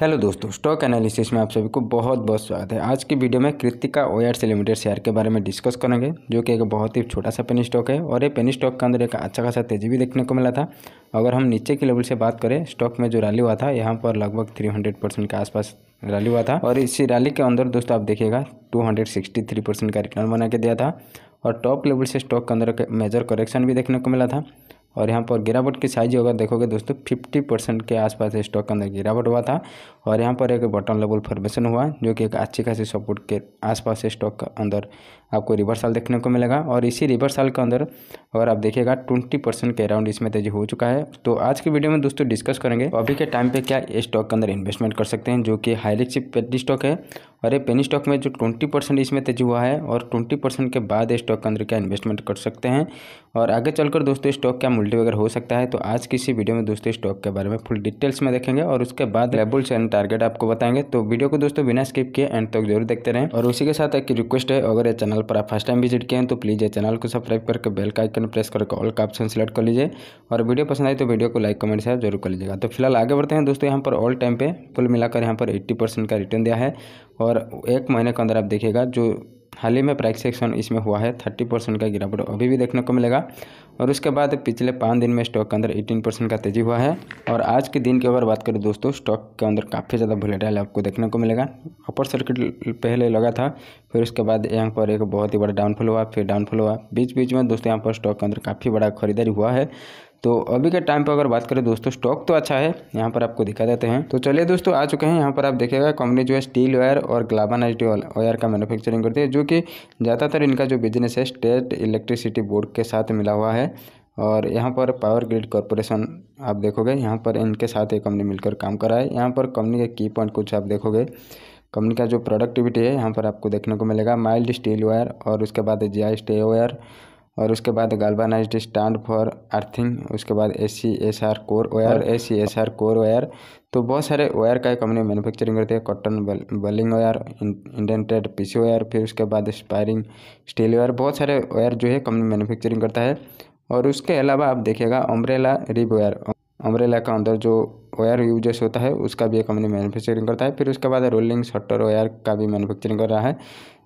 hello दोस्तों stock analysis में आप सभी को बहुत बहुत स्वागत है आज की वीडियो में कृतिका ओयर्स लिमिटेड शेयर के बारे में डिस्कस करेंगे जो कि एक बहुत ही छोटा सा पेनी स्टॉक है और ये पेनी स्टॉक के अंदर एक अच्छा खासा तेजी भी देखने को मिला था अगर हम नीचे के लेवल से बात करें स्टॉक में जो रैली हुआ था यहाँ पर लगभग थ्री हंड्रेड परसेंट के आसपास रैली हुआ था और इसी रैली के अंदर दोस्तों आप देखिएगा two hundred sixty three percent का रिटर्न बना के दिया था और टॉप लेवल से स्टॉक के अंदर मेजर करेक्शन भी देखने को मिला था और यहाँ पर गिरावट की साइज अगर देखोगे दोस्तों फिफ्टी परसेंट के आसपास स्टॉक के अंदर गिरावट हुआ था और यहाँ पर एक बटन लेवल फॉर्मेशन हुआ जो कि एक अच्छी खासी सपोर्ट के आसपास स्टॉक के अंदर आपको रिवर्सल देखने को मिलेगा और इसी रिवर्सल के अंदर अगर आप देखिएगा ट्वेंटी परसेंट के अराउंड इसमें तेजी हो चुका है तो आज की वीडियो में दोस्तों डिस्कस करेंगे तो अभी के टाइम पे क्या स्टॉक के अंदर इन्वेस्टमेंट कर सकते हैं जो कि हाई रिक्स स्टॉक है और ये पेनी स्टॉक में जो ट्वेंटी परसेंट इसमें तेजी हुआ है और ट्वेंटी परसेंट के बाद स्टॉक के अंदर क्या इन्वेस्टमेंट कर सकते हैं और आगे चलकर दोस्तों स्टॉक क्या मल्टी वगैरह हो सकता है तो आज की इसी वीडियो में दोस्तों स्टॉक के बारे में फुल डिटेल्स में देखेंगे और उसके बाद लेबल्स एंड टारगेट आपको बताएंगे तो वीडियो को दोस्तों बिना स्किप किए एंड तक जरूर देखते रहें और उसी के साथ एक रिक्वेस्ट है अगर ये चैनल चैनल पर आप फर्स्ट टाइम विजिट किए हैं तो प्लीज़ ये चैनल को सब्सक्राइब करके बेल का आइकन प्रेस करके ऑल का ऑप्शन सेलेक्ट कर लीजिए और वीडियो पसंद आए तो वीडियो को लाइक कमेंट शेयर जरूर कर लीजिएगा तो फिलहाल आगे बढ़ते हैं दोस्तों यहाँ पर ऑल टाइम पे कुल मिलाकर यहाँ पर एट्टी परसेंट का रिटर्न दिया है और एक महीने के अंदर आप देखिएगा जो हाल ही में प्राइस एक्शन इसमें हुआ है थर्टी परसेंट का गिरावट अभी भी देखने को मिलेगा और उसके बाद पिछले पाँच दिन में स्टॉक के अंदर एटीन परसेंट का तेज़ी हुआ है और आज के दिन की अगर बात करें दोस्तों स्टॉक के अंदर काफ़ी ज़्यादा भुलेटाइल आपको देखने को मिलेगा अपर सर्किट पहले लगा था फिर उसके बाद यहाँ पर एक बहुत ही बड़ा डाउनफॉल हुआ फिर डाउनफॉल हुआ बीच बीच में दोस्तों यहाँ पर स्टॉक के अंदर काफ़ी बड़ा खरीदारी हुआ है तो अभी के टाइम पर अगर बात करें दोस्तों स्टॉक तो अच्छा है यहाँ पर आपको दिखा देते हैं तो चलिए दोस्तों आ चुके हैं यहाँ पर आप देखिएगा कंपनी जो है स्टील वायर और ग्लाबानाइट वायर का मैनुफैक्चरिंग करती है जो कि ज़्यादातर इनका जो बिजनेस है स्टेट इलेक्ट्रिसिटी बोर्ड के साथ मिला हुआ है और यहाँ पर पावर ग्रिड कॉरपोरेशन आप देखोगे यहाँ पर इनके साथ एक कंपनी मिलकर काम कर रहा है यहाँ पर कंपनी के की पॉइंट कुछ आप देखोगे कंपनी का जो प्रोडक्टिविटी है यहाँ पर आपको देखने को मिलेगा माइल्ड स्टील वायर और उसके बाद जी आई स्टे वायर और उसके बाद गल्वानाइज्ड स्टैंड फॉर अर्थिंग उसके बाद A C S R core wire A C S R core wire तो बहुत सारे वायर का कंपनी मैन्युफैक्चरिंग करती है कॉटन बलिंग wire indented P C wire फिर उसके बाद स्पायरिंग स्टील वायर बहुत सारे वायर जो है कंपनी मैन्युफैक्चरिंग करता है और उसके अलावा आप देखिएगा अम्ब्रेला रिब वायर अम्ब्रेला का अंदर जो वायर यूजेस होता है उसका भी एक कंपनी मैन्युफैक्चरिंग करता है फिर उसके बाद रोलिंग शटर वायर का भी मैन्युफैक्चरिंग कर रहा है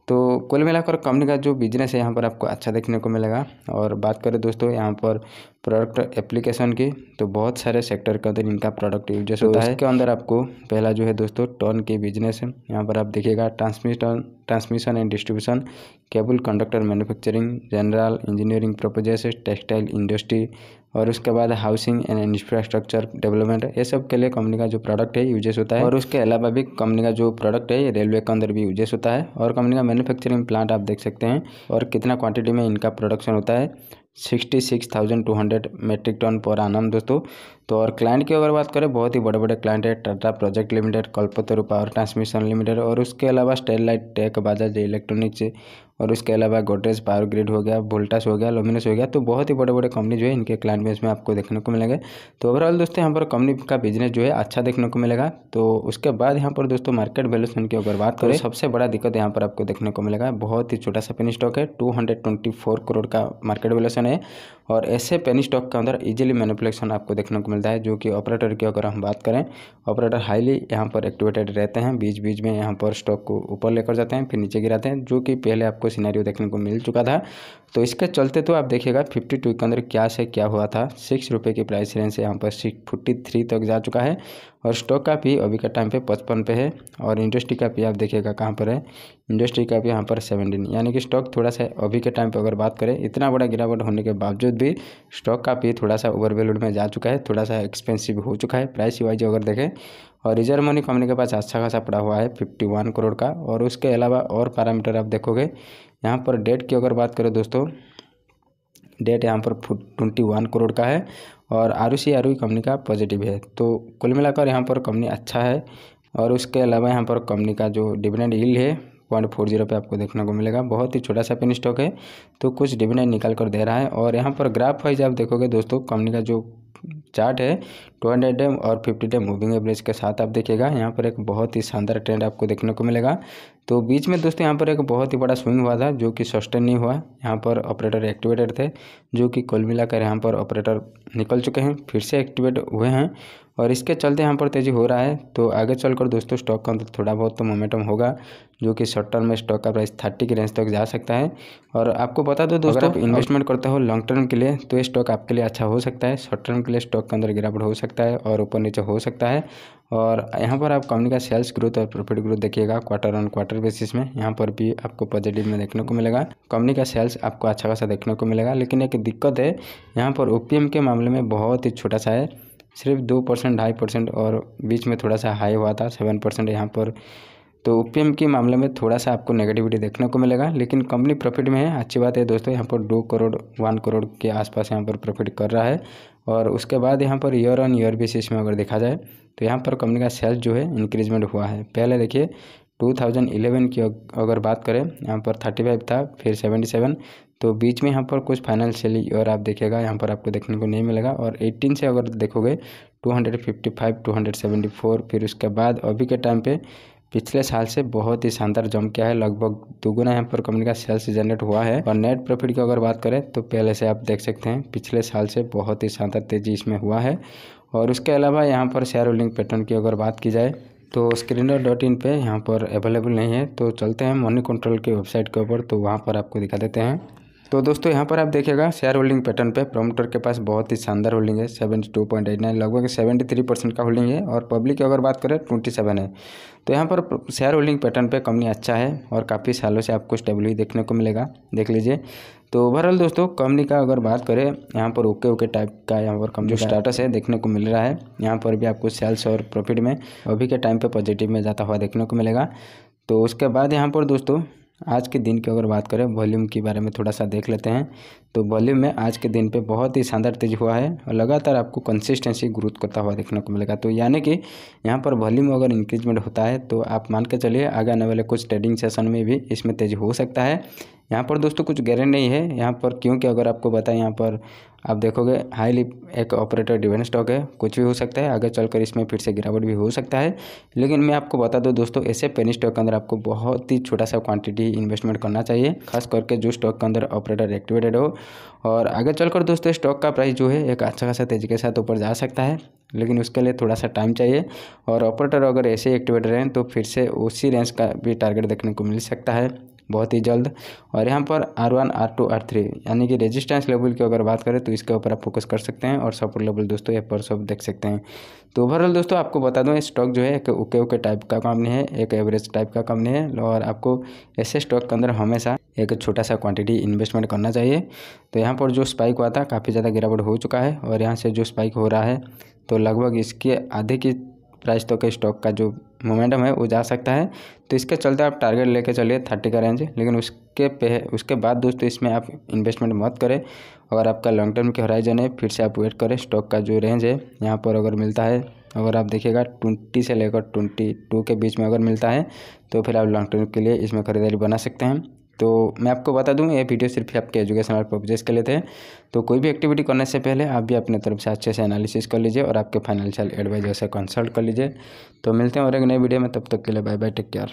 तो कुल मिलाकर कंपनी का जो बिजनेस है यहाँ पर आपको अच्छा देखने को मिलेगा और बात करें दोस्तों यहाँ पर प्रोडक्ट एप्लीकेशन की तो बहुत सारे सेक्टर के अंदर इनका प्रोडक्ट यूजेस तो होता है इसके अंदर आपको पहला जो है दोस्तों टर्न के बिजनेस है यहाँ पर आप देखिएगा transmission transmission and distribution cable conductor manufacturing general engineering purposes textile industry और उसके बाद हाउसिंग एंड इंफ्रास्ट्रक्चर डेवलपमेंट ये सब के लिए कंपनी का जो प्रोडक्ट है यूजेस होता है और उसके अलावा भी कंपनी का जो प्रोडक्ट है ये रेलवे के अंदर भी यूजेस होता है और कंपनी का मैन्युफैक्चरिंग प्लांट आप देख सकते हैं और कितना क्वांटिटी में इनका प्रोडक्शन होता है sixty six thousand two hundred metric ton पर आनम दोस्तों तो और क्लाइंट की अगर बात करें बहुत ही बड़े बड़े क्लाइंट है Tata project limited Kalpataru power transmission limited और उसके अलावा स्टेलाइट टेक बाजाज इलेक्ट्रॉनिक्स और उसके अलावा गोडरेज पावर ग्रिड हो गया वोल्टास हो गया लोमिनस हो गया तो बहुत ही बड़े बड़े कंपनी जो है इनके क्लाइंट बेस में आपको देखने को मिलेंगे तो ओवरऑल दोस्तों यहाँ पर कंपनी का बिजनेस जो है अच्छा देखने को मिलेगा तो उसके बाद यहाँ पर दोस्तों मार्केट वैल्यूशन की अगर बात तो करें सबसे बड़ा दिक्कत यहाँ पर आपको देखने को मिलेगा बहुत ही छोटा सा पेनी स्टॉक है टू करोड़ का मार्केट वैल्यूशन है और ऐसे पेनी स्टॉक के अंदर इजीली मैनिपुलेशन आपको देखने को मिलता है जो कि ऑपरेटर की अगर हम बात करें ऑपरेटर हाईली यहाँ पर एक्टिवेटेड रहते हैं बीच बीच में यहाँ पर स्टॉक को ऊपर लेकर जाते हैं फिर नीचे गिराते हैं जो कि पहले आपको सीनारियो देखने को मिल चुका था तो इसके चलते तो आप देखिएगा फिफ्टी टू के अंदर क्या से क्या हुआ था सिक्स रुपये की प्राइस रेंज से यहाँ पर सिक्स फिफ्टी थ्री तक जा चुका है और स्टॉक का भी अभी का टाइम पे पचपन पे है और इंडस्ट्री का भी आप देखिएगा कहाँ पर है इंडस्ट्री का भी यहाँ पर सेवेंटीन यानी कि स्टॉक थोड़ा सा अभी के टाइम पे अगर बात करें इतना बड़ा गिरावट होने के बावजूद भी स्टॉक का भी थोड़ा सा ओवर में जा चुका है थोड़ा सा एक्सपेंसिव हो चुका है प्राइस वाइज अगर देखें और रिजर्व मनी कंपनी के पास अच्छा खासा पड़ा हुआ है फिफ्टी वन करोड़ का और उसके अलावा और पैरामीटर आप देखोगे यहाँ पर डेट की अगर बात करें दोस्तों डेट यहाँ पर ट्वेंटी वन करोड़ का है और आर सी आर कंपनी का पॉजिटिव है तो कुल मिलाकर यहाँ पर कंपनी अच्छा है और उसके अलावा यहाँ पर कंपनी का जो डिविडेंड इल है पॉइंट फोर जीरो पर आपको देखने को मिलेगा बहुत ही छोटा सा पेन स्टॉक है तो कुछ डिविडेंड निकाल कर दे रहा है और यहाँ पर ग्राफ वाइज आप देखोगे दोस्तों कंपनी का जो चार्ट है टू हंड्रेड डे और फिफ्टी डेम मूविंग एवरेज के साथ आप देखिएगा यहाँ पर एक बहुत ही शानदार ट्रेंड आपको देखने को मिलेगा तो बीच में दोस्तों यहाँ पर एक बहुत ही बड़ा स्विंग हुआ था जो कि सस्टेन नहीं हुआ यहाँ पर ऑपरेटर एक्टिवेटेड थे जो कि कुल मिलाकर यहाँ पर ऑपरेटर निकल चुके हैं फिर से एक्टिवेट हुए हैं और इसके चलते यहाँ पर तेज़ी हो रहा है तो आगे चलकर दोस्तों स्टॉक का अंदर थोड़ा बहुत तो मोमेंटम होगा जो कि शॉर्ट टर्म में स्टॉक का प्राइस थर्टी की रेंज तक जा सकता है और आपको बता दो दोस्तों आप इन्वेस्टमेंट करते हो लॉन्ग टर्म के लिए तो ये स्टॉक आपके लिए अच्छा हो सकता है शॉर्ट टर्म के लिए स्टॉक के अंदर गिरावट हो सकता है और ऊपर नीचे हो सकता है और यहाँ पर आप कंपनी का सेल्स ग्रोथ और प्रॉफिट ग्रोथ देखिएगा क्वार्टर ऑन क्वार्टर बेसिस में यहाँ पर भी आपको पॉजिटिव में देखने को मिलेगा कंपनी का सेल्स आपको अच्छा खासा देखने को मिलेगा लेकिन एक दिक्कत है यहाँ पर ओ के मामले में बहुत ही छोटा सा है सिर्फ दो परसेंट ढाई परसेंट और बीच में थोड़ा सा हाई हुआ था सेवन परसेंट यहाँ पर तो ओ के मामले में थोड़ा सा आपको नेगेटिविटी देखने को मिलेगा लेकिन कंपनी प्रॉफिट में है अच्छी बात है दोस्तों यहाँ पर दो करोड़ वन करोड़ के आसपास यहाँ पर प्रॉफिट कर रहा है और उसके बाद यहाँ per year on year basis में अगर देखा जाए तो यहाँ पर कंपनी का सेल्स जो है इंक्रीजमेंट हुआ है पहले देखिए 2011 की अगर बात करें यहाँ पर 35 था फिर 77 तो बीच में यहाँ पर कुछ फाइनेंशियल और आप देखिएगा यहाँ पर आपको देखने को नहीं मिलेगा और 18 से अगर देखोगे 255 274 फिर उसके बाद अभी के टाइम पे पिछले साल से बहुत ही शानदार जम किया है लगभग दोगुना यहाँ पर कंपनी का सेल्स जनरेट हुआ है और नेट प्रॉफिट की अगर बात करें तो पहले से आप देख सकते हैं पिछले साल से बहुत ही शानदार तेजी इसमें हुआ है और उसके अलावा यहाँ पर शेयर होल्डिंग पैटर्न की अगर बात की जाए तो स्क्रीनर डॉट इन पर यहाँ पर अवेलेबल नहीं है तो चलते हैं मनी कंट्रोल के वेबसाइट के ऊपर तो वहाँ पर आपको दिखा देते हैं तो दोस्तों यहाँ पर आप देखिएगा शेयर होल्डिंग पैटर्न पे प्रमोटर के पास बहुत ही शानदार होल्डिंग है seventy two point eight nine लगभग सेवेंटी थ्री परसेंट का होल्डिंग है और पब्लिक की अगर बात करें ट्वेंटी सेवन है तो यहाँ पर शेयर होल्डिंग पैटर्न पे कंपनी अच्छा है और काफ़ी सालों से आपको स्टेबिलिटी देखने को मिलेगा देख लीजिए तो ओवरऑल दोस्तों कंपनी का अगर बात करें यहाँ पर ओके ओके टाइप का यहाँ पर कम जो स्टाटस है देखने को मिल रहा है यहाँ पर भी आपको सेल्स और प्रॉफिट में अभी के टाइम पे पॉजिटिव में जाता हुआ देखने को मिलेगा तो उसके बाद यहाँ पर दोस्तों आज के दिन की अगर बात करें वॉल्यूम के बारे में थोड़ा सा देख लेते हैं तो वॉल्यूम में आज के दिन पे बहुत ही शानदार तेज़ हुआ है और लगातार आपको कंसिस्टेंसी ग्रोथ करता हुआ देखने को मिलेगा तो यानी कि यहाँ पर वॉल्यूम अगर इंक्रीजमेंट होता है तो आप मान के चलिए आगे आने वाले कुछ ट्रेडिंग सेशन में भी इसमें तेज़ हो सकता है यहाँ पर दोस्तों कुछ गारंटी नहीं है यहाँ पर क्योंकि अगर आपको बताएं यहाँ पर आप देखोगे हाईली एक ऑपरेटर डिवेंस स्टॉक है कुछ भी हो सकता है आगे चलकर इसमें फिर से गिरावट भी हो सकता है लेकिन मैं आपको बता दूं दोस्तों ऐसे पेनी स्टॉक के अंदर आपको बहुत ही छोटा सा क्वांटिटी इन्वेस्टमेंट करना चाहिए खास करके जो स्टॉक के अंदर ऑपरेटर एक्टिवेटेड हो और आगे चलकर दोस्तों स्टॉक का प्राइस जो है एक अच्छा खासा तेज़ी के साथ ऊपर जा सकता है लेकिन उसके लिए थोड़ा सा टाइम चाहिए और ऑपरेटर अगर ऐसे एक्टिवेट रहें तो फिर से उसी रेंज का भी टारगेट देखने को मिल सकता है बहुत ही जल्द और यहाँ पर R one R two R three यानी कि रेजिस्टेंस लेवल की अगर बात करें तो इसके ऊपर आप फोकस कर सकते हैं और सपोर्ट लेवल दोस्तों यहाँ पर सब देख सकते हैं तो ओवरऑल दोस्तों आपको बता दूँ स्टॉक जो है एक ओके ओके टाइप का कंपनी है एक एवरेज टाइप का कंपनी है और आपको ऐसे स्टॉक के अंदर हमेशा एक छोटा सा क्वांटिटी इन्वेस्टमेंट करना चाहिए तो यहाँ पर जो स्पाइक हुआ था काफ़ी ज़्यादा गिरावट हो चुका है और यहाँ से जो स्पाइक हो रहा है तो लगभग इसके आधे की प्राइस तो के स्टॉक का जो मोमेंटम है वो जा सकता है तो इसके चलते आप टारगेट लेके चलिए थर्टी का रेंज लेकिन उसके पे उसके बाद दोस्तों इसमें आप इन्वेस्टमेंट मत करें अगर आपका लॉन्ग टर्म के हराइजन है फिर से आप वेट करें स्टॉक का जो रेंज है यहाँ पर अगर मिलता है अगर आप देखिएगा ट्वेंटी से लेकर ट्वेंटी टू के बीच में अगर मिलता है तो फिर आप लॉन्ग टर्म के लिए इसमें खरीदारी बना सकते हैं तो मैं आपको बता दूँ ये वीडियो सिर्फ आपके और प्रोजेस के लिए थे तो कोई भी एक्टिविटी करने से पहले आप भी अपने तरफ से अच्छे से एनालिसिस कर लीजिए और आपके फाइनेंशियल एडवाइजर से कंसल्ट कर लीजिए तो मिलते हैं और एक नई वीडियो में तब तक के लिए बाय बाय टेक केयर